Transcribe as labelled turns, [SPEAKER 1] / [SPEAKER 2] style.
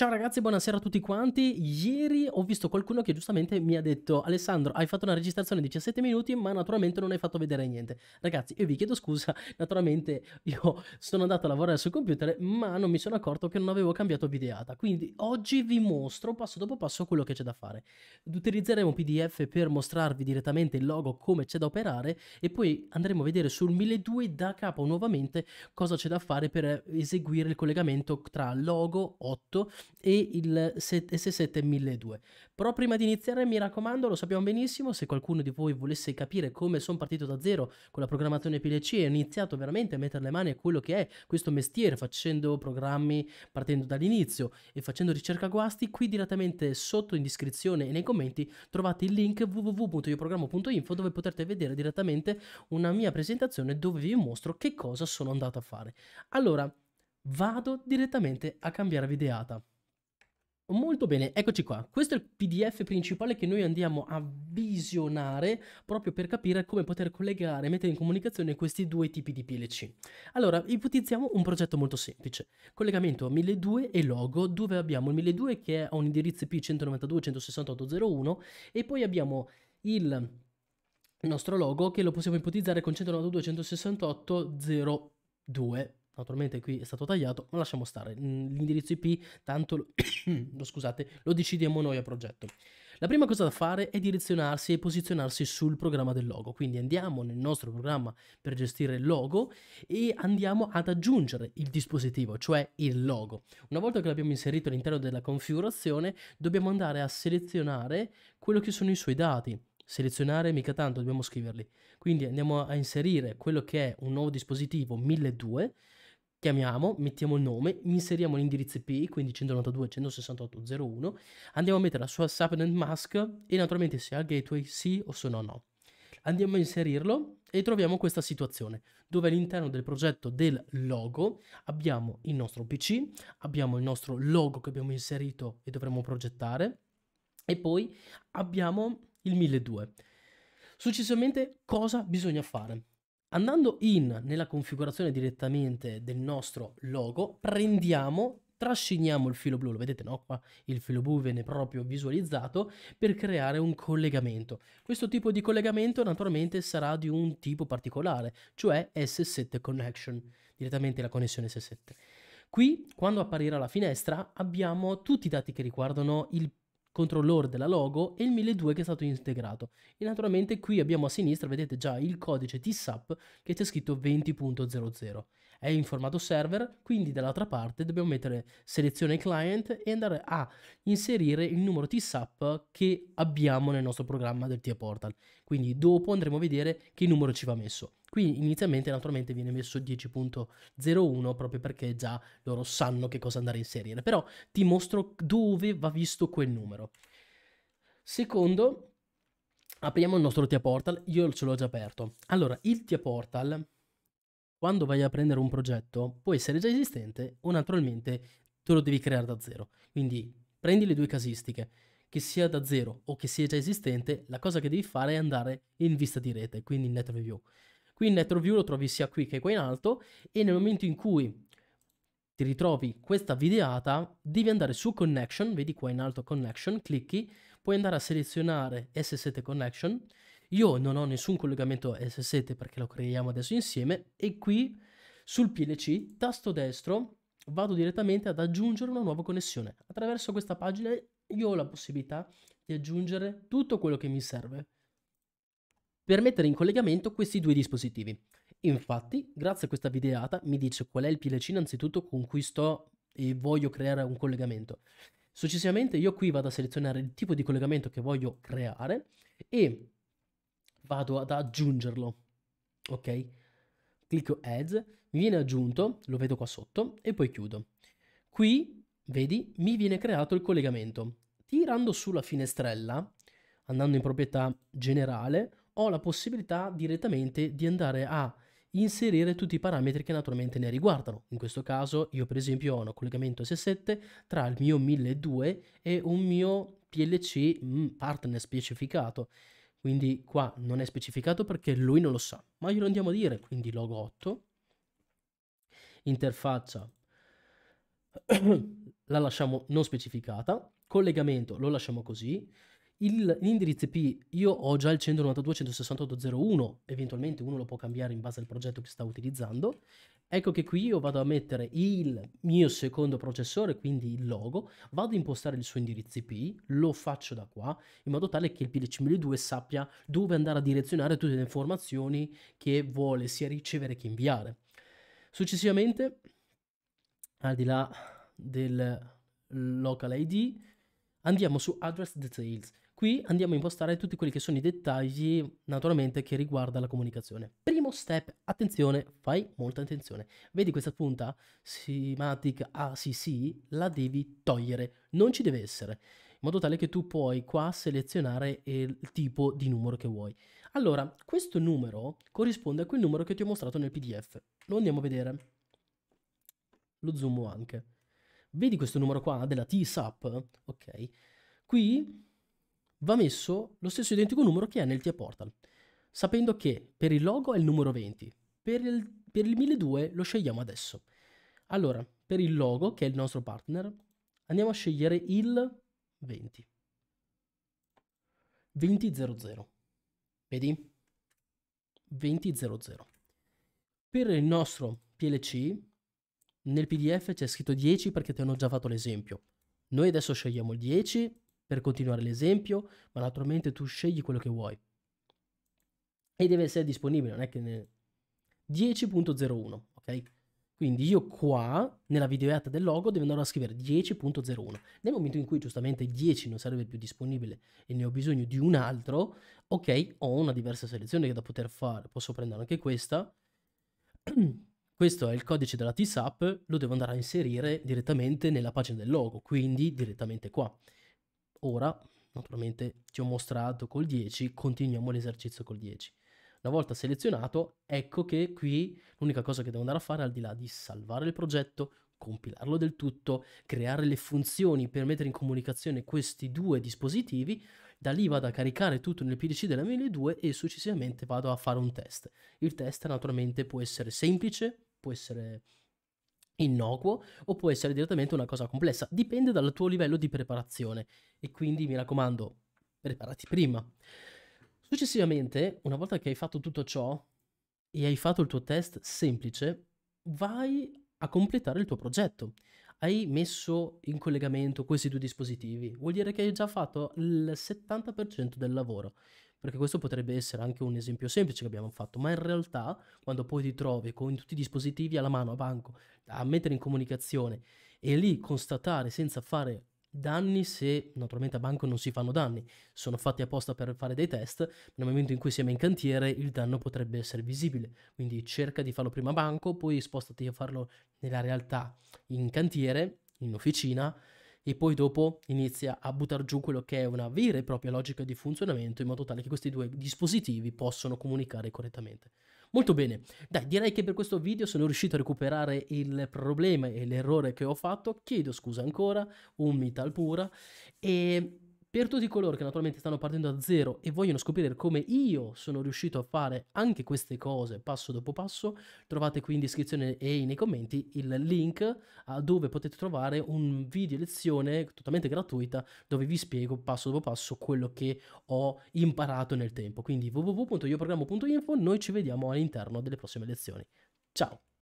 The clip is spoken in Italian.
[SPEAKER 1] Ciao ragazzi, buonasera a tutti quanti. Ieri ho visto qualcuno che giustamente mi ha detto Alessandro, hai fatto una registrazione di 17 minuti ma naturalmente non hai fatto vedere niente. Ragazzi, io vi chiedo scusa, naturalmente io sono andato a lavorare sul computer ma non mi sono accorto che non avevo cambiato videata. Quindi oggi vi mostro passo dopo passo quello che c'è da fare. Utilizzeremo PDF per mostrarvi direttamente il logo come c'è da operare e poi andremo a vedere sul 1002 da capo nuovamente cosa c'è da fare per eseguire il collegamento tra logo 8 e il S7 1200. Però prima di iniziare mi raccomando, lo sappiamo benissimo, se qualcuno di voi volesse capire come sono partito da zero con la programmazione PLC e ho iniziato veramente a mettere le mani a quello che è questo mestiere facendo programmi partendo dall'inizio e facendo ricerca guasti, qui direttamente sotto in descrizione e nei commenti trovate il link www.ioprogrammo.info dove potrete vedere direttamente una mia presentazione dove vi mostro che cosa sono andato a fare. Allora, vado direttamente a cambiare videata. Molto bene, eccoci qua. Questo è il PDF principale che noi andiamo a visionare proprio per capire come poter collegare e mettere in comunicazione questi due tipi di PLC. Allora, ipotizziamo un progetto molto semplice. Collegamento 1200 e logo, dove abbiamo il 1200 che ha un indirizzo IP 192.168.01 e poi abbiamo il nostro logo che lo possiamo ipotizzare con 192.168.02. Naturalmente qui è stato tagliato, ma lasciamo stare. Mm, l'indirizzo IP, tanto lo, lo, scusate, lo decidiamo noi a progetto. La prima cosa da fare è direzionarsi e posizionarsi sul programma del logo, quindi andiamo nel nostro programma per gestire il logo e andiamo ad aggiungere il dispositivo, cioè il logo. Una volta che l'abbiamo inserito all'interno della configurazione, dobbiamo andare a selezionare quello che sono i suoi dati, selezionare mica tanto, dobbiamo scriverli. Quindi andiamo a inserire quello che è un nuovo dispositivo 1200 chiamiamo, mettiamo il nome, inseriamo l'indirizzo IP, quindi 192.168.0.1, andiamo a mettere la sua subnet mask e naturalmente se ha il gateway sì o se no no. Andiamo a inserirlo e troviamo questa situazione dove all'interno del progetto del logo abbiamo il nostro PC, abbiamo il nostro logo che abbiamo inserito e dovremo progettare e poi abbiamo il 1002. Successivamente cosa bisogna fare? Andando in nella configurazione direttamente del nostro logo, prendiamo, trasciniamo il filo blu, lo vedete no? Qua il filo blu viene proprio visualizzato per creare un collegamento. Questo tipo di collegamento naturalmente sarà di un tipo particolare, cioè S7 Connection, direttamente la connessione S7. Qui, quando apparirà la finestra, abbiamo tutti i dati che riguardano il controllore della logo e il 1002 che è stato integrato. E naturalmente qui abbiamo a sinistra, vedete già il codice TSAP che c'è scritto 20.00 è in formato server, quindi dall'altra parte dobbiamo mettere selezione client e andare a inserire il numero TSAP che abbiamo nel nostro programma del TIA Portal. Quindi dopo andremo a vedere che numero ci va messo. Qui inizialmente naturalmente viene messo 10.01 proprio perché già loro sanno che cosa andare a inserire, però ti mostro dove va visto quel numero. Secondo, apriamo il nostro TIA Portal, io ce l'ho già aperto. Allora, il TIA Portal quando vai a prendere un progetto, può essere già esistente o naturalmente te lo devi creare da zero. Quindi prendi le due casistiche, che sia da zero o che sia già esistente, la cosa che devi fare è andare in vista di rete, quindi in net review. Qui in net review lo trovi sia qui che qua in alto e nel momento in cui ti ritrovi questa videata, devi andare su connection, vedi qua in alto connection, clicchi, puoi andare a selezionare S7 connection io non ho nessun collegamento S7 perché lo creiamo adesso insieme e qui sul PLC, tasto destro, vado direttamente ad aggiungere una nuova connessione. Attraverso questa pagina io ho la possibilità di aggiungere tutto quello che mi serve per mettere in collegamento questi due dispositivi. Infatti, grazie a questa videata mi dice qual è il PLC innanzitutto con cui sto e voglio creare un collegamento. Successivamente io qui vado a selezionare il tipo di collegamento che voglio creare e vado ad aggiungerlo. Ok? Clicco Ads, mi viene aggiunto, lo vedo qua sotto e poi chiudo. Qui, vedi, mi viene creato il collegamento. Tirando sulla finestrella, andando in proprietà generale, ho la possibilità direttamente di andare a inserire tutti i parametri che naturalmente ne riguardano. In questo caso io per esempio ho un collegamento S7 tra il mio 1002 e un mio PLC mm, partner specificato. Quindi qua non è specificato perché lui non lo sa, ma glielo andiamo a dire, quindi logo 8, interfaccia la lasciamo non specificata, collegamento lo lasciamo così, il, l'indirizzo IP io ho già il 192.168.0.1, eventualmente uno lo può cambiare in base al progetto che sta utilizzando Ecco che qui io vado a mettere il mio secondo processore, quindi il logo, vado a impostare il suo indirizzo IP, lo faccio da qua, in modo tale che il PDC-1002 sappia dove andare a direzionare tutte le informazioni che vuole sia ricevere che inviare. Successivamente, al di là del local ID, andiamo su address details. Qui andiamo a impostare tutti quelli che sono i dettagli, naturalmente, che riguardano la comunicazione primo step, attenzione, fai molta attenzione. Vedi questa punta? Simatic ACC la devi togliere, non ci deve essere, in modo tale che tu puoi qua selezionare il tipo di numero che vuoi. Allora, questo numero corrisponde a quel numero che ti ho mostrato nel PDF. Lo andiamo a vedere. Lo zoom anche. Vedi questo numero qua della TSAP? Ok. Qui va messo lo stesso identico numero che è nel T-Portal sapendo che per il logo è il numero 20, per il, per il 1002 lo scegliamo adesso. Allora, per il logo, che è il nostro partner, andiamo a scegliere il 20. 20.00. Vedi? 20.00. Per il nostro PLC, nel PDF c'è scritto 10 perché ti hanno già fatto l'esempio. Noi adesso scegliamo il 10 per continuare l'esempio, ma naturalmente tu scegli quello che vuoi e deve essere disponibile, non è che nel 10.01, ok? Quindi io qua, nella videata del logo, devo andare a scrivere 10.01. Nel momento in cui giustamente 10 non sarebbe più disponibile e ne ho bisogno di un altro, ok, ho una diversa selezione da poter fare. Posso prendere anche questa. Questo è il codice della TSAP, lo devo andare a inserire direttamente nella pagina del logo, quindi direttamente qua. Ora, naturalmente, ti ho mostrato col 10, continuiamo l'esercizio col 10. Una volta selezionato, ecco che qui l'unica cosa che devo andare a fare al di là di salvare il progetto, compilarlo del tutto, creare le funzioni per mettere in comunicazione questi due dispositivi, da lì vado a caricare tutto nel PDC della 1002 e successivamente vado a fare un test. Il test naturalmente può essere semplice, può essere innocuo o può essere direttamente una cosa complessa, dipende dal tuo livello di preparazione e quindi mi raccomando, preparati prima. Successivamente, una volta che hai fatto tutto ciò e hai fatto il tuo test semplice, vai a completare il tuo progetto. Hai messo in collegamento questi due dispositivi. Vuol dire che hai già fatto il 70% del lavoro. Perché questo potrebbe essere anche un esempio semplice che abbiamo fatto, ma in realtà quando poi ti trovi con tutti i dispositivi alla mano, a banco, a mettere in comunicazione e lì constatare senza fare danni se naturalmente a banco non si fanno danni, sono fatti apposta per fare dei test, nel momento in cui siamo in cantiere il danno potrebbe essere visibile, quindi cerca di farlo prima a banco, poi spostati a farlo nella realtà in cantiere, in officina e poi dopo inizia a buttare giù quello che è una vera e propria logica di funzionamento in modo tale che questi due dispositivi possano comunicare correttamente. Molto bene, dai, direi che per questo video sono riuscito a recuperare il problema e l'errore che ho fatto. Chiedo scusa ancora, un mital pura e per tutti coloro che naturalmente stanno partendo da zero e vogliono scoprire come io sono riuscito a fare anche queste cose passo dopo passo, trovate qui in descrizione e nei commenti il link dove potete trovare un video lezione totalmente gratuita dove vi spiego passo dopo passo quello che ho imparato nel tempo. Quindi www.ioprogrammo.info, noi ci vediamo all'interno delle prossime lezioni. Ciao!